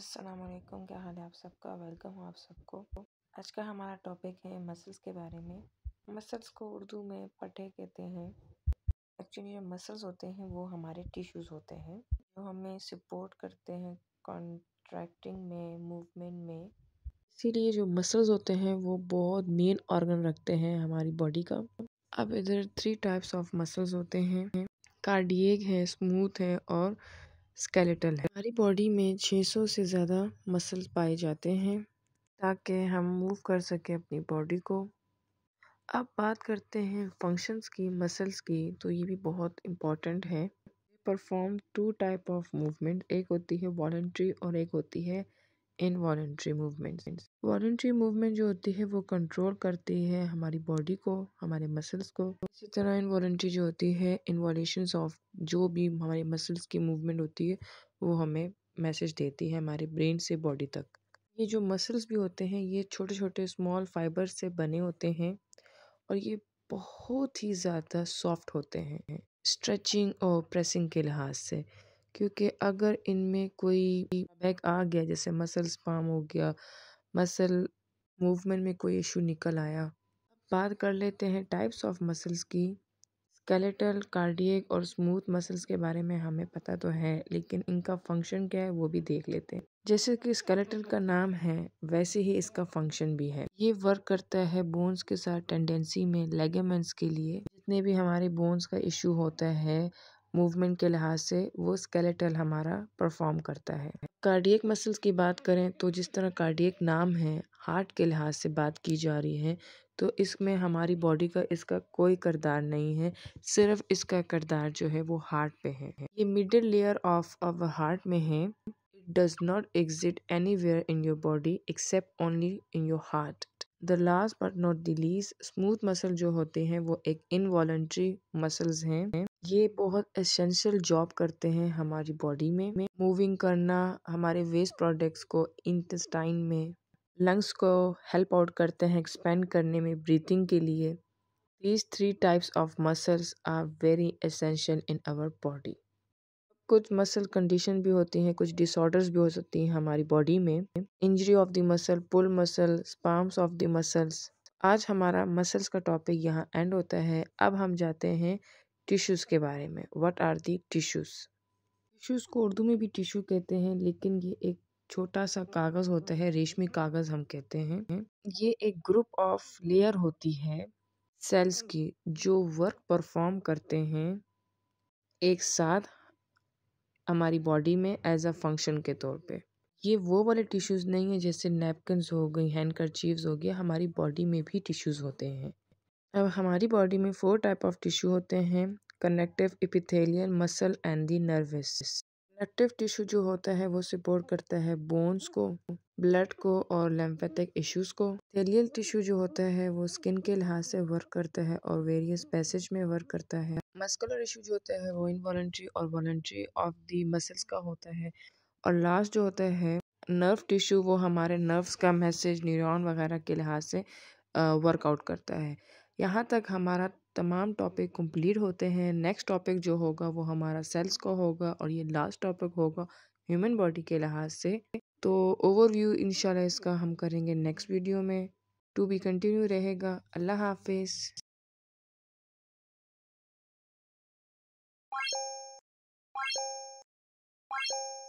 असलम क्या हाल है आप सबका वेलकम आप सबको आज का हमारा टॉपिक है मसल्स के बारे में मसल्स को उर्दू में पटे कहते हैं एक्चुअली जो मसल्स होते हैं वो हमारे टिश्यूज़ होते हैं जो हमें सपोर्ट करते हैं कॉन्ट्रैक्टिंग में मूवमेंट में इसीलिए जो मसल्स होते हैं वो बहुत मेन ऑर्गन रखते हैं हमारी बॉडी का अब इधर थ्री टाइप्स ऑफ मसल्स होते हैं कार्डियक है स्मूथ है और स्केलेटल है हमारी बॉडी में 600 से ज़्यादा मसल पाए जाते हैं ताकि हम मूव कर सकें अपनी बॉडी को अब बात करते हैं फंक्शंस की मसल्स की तो ये भी बहुत इम्पॉर्टेंट है perform two type of movement एक होती है वॉल्ट्री और एक होती है इन वॉल्ट्री मूवमेंट वॉल्ट्री मूवमेंट जो होती है वो कंट्रोल करती है हमारी बॉडी को हमारे मसल्स को इसी तरह इन वॉल्ट्री जो होती है इन्वॉल्यूशन ऑफ जो भी हमारे मसल्स की मूवमेंट होती है वो हमें मैसेज देती है हमारे ब्रेन से बॉडी तक ये जो मसल्स भी होते हैं ये छोटे छोटे स्मॉल फाइबर से बने होते हैं और ये बहुत ही ज़्यादा सॉफ्ट होते हैं स्ट्रेचिंग और प्रेसिंग के लिहाज से क्योंकि अगर इनमें कोई बैक आ गया जैसे मसल स्पाम हो गया मसल मूवमेंट में कोई इशू निकल आया बात कर लेते हैं टाइप्स ऑफ मसल्स की स्केलेटल कार्डियक और स्मूथ मसल्स के बारे में हमें पता तो है लेकिन इनका फंक्शन क्या है वो भी देख लेते हैं जैसे कि स्केलेटल का नाम है वैसे ही इसका फंक्शन भी है ये वर्क करता है बोन्स के साथ टेंडेंसी में लेगमेंट्स के लिए जितने भी हमारे बोन्स का इशू होता है मूवमेंट के लिहाज से वो स्केलेटल हमारा परफॉर्म करता है कार्डियक मसल्स की बात करें तो जिस तरह कार्डियक नाम है हार्ट के लिहाज से बात की जा रही है तो इसमें हमारी बॉडी का इसका कोई करदार नहीं है सिर्फ इसका करदार जो है वो हार्ट पे है ये middle layer of our heart में है does not exit anywhere in your body except only in your heart the last but not the smooth muscle जो होते हैं वो एक इनवॉलेंट्री मसल्स हैं ये बहुत एसेंशियल जॉब करते हैं हमारी बॉडी में मूविंग करना हमारे वेस्ट प्रोडक्ट्स को इंटेस्टाइन में लंग्स को हेल्प आउट करते हैं एक्सपेंड करने में ब्रीथिंग के लिए these three types of muscles are very essential in our body कुछ मसल कंडीशन भी होती हैं कुछ डिसऑर्डर्स भी हो सकती हैं हमारी बॉडी में injury of the muscle pull muscle spasms of the muscles आज हमारा मसल्स का टॉपिक यहाँ एंड होता है अब हम जाते हैं टिश्यूज़ के बारे में what are the tissues tissues को उर्दू में भी टिश्यू कहते हैं लेकिन ये एक छोटा सा कागज़ होता है रेशमी कागज़ हम कहते हैं ये एक ग्रुप ऑफ लेयर होती है सेल्स की जो वर्क परफॉर्म करते हैं एक साथ हमारी बॉडी में एज अ फंक्शन के तौर पे ये वो वाले टिश्यूज़ नहीं है जैसे नैपकिन्स हो गई हैंड करचीव्स हो गए हमारी बॉडी में भी टिश्यूज़ होते हैं अब हमारी बॉडी में फोर टाइप ऑफ टिश्यू होते हैं connective epithelial muscle and the nervous connective tissue जो होता है वो सपोर्ट करता है बोन्स को ब्लड को और लैम्फेटिक इश्यूज़ को थेलियल टिश्यू जो होता है वो स्किन के लिहाज से वर्क करता है और वेरियस पैसेज में वर्क करता है मस्कुलर इशू जो होता है वो इनवॉलेंट्री और वॉलेंट्री ऑफ द मसल्स का होता है और लास्ट जो होता है नर्व टिश्यू वो हमारे नर्व्स का मैसेज न्यूरॉन वगैरह के लिहाज से वर्कआउट करता है यहाँ तक हमारा तमाम टॉपिक कंप्लीट होते हैं नेक्स्ट टॉपिक जो होगा वो हमारा सेल्स का होगा और ये लास्ट टॉपिक होगा ह्यूमन बॉडी के लिहाज से तो ओवरव्यू इंशाल्लाह इसका हम करेंगे नेक्स्ट वीडियो में टू बी कंटिन्यू रहेगा अल्लाह हाफिज़ you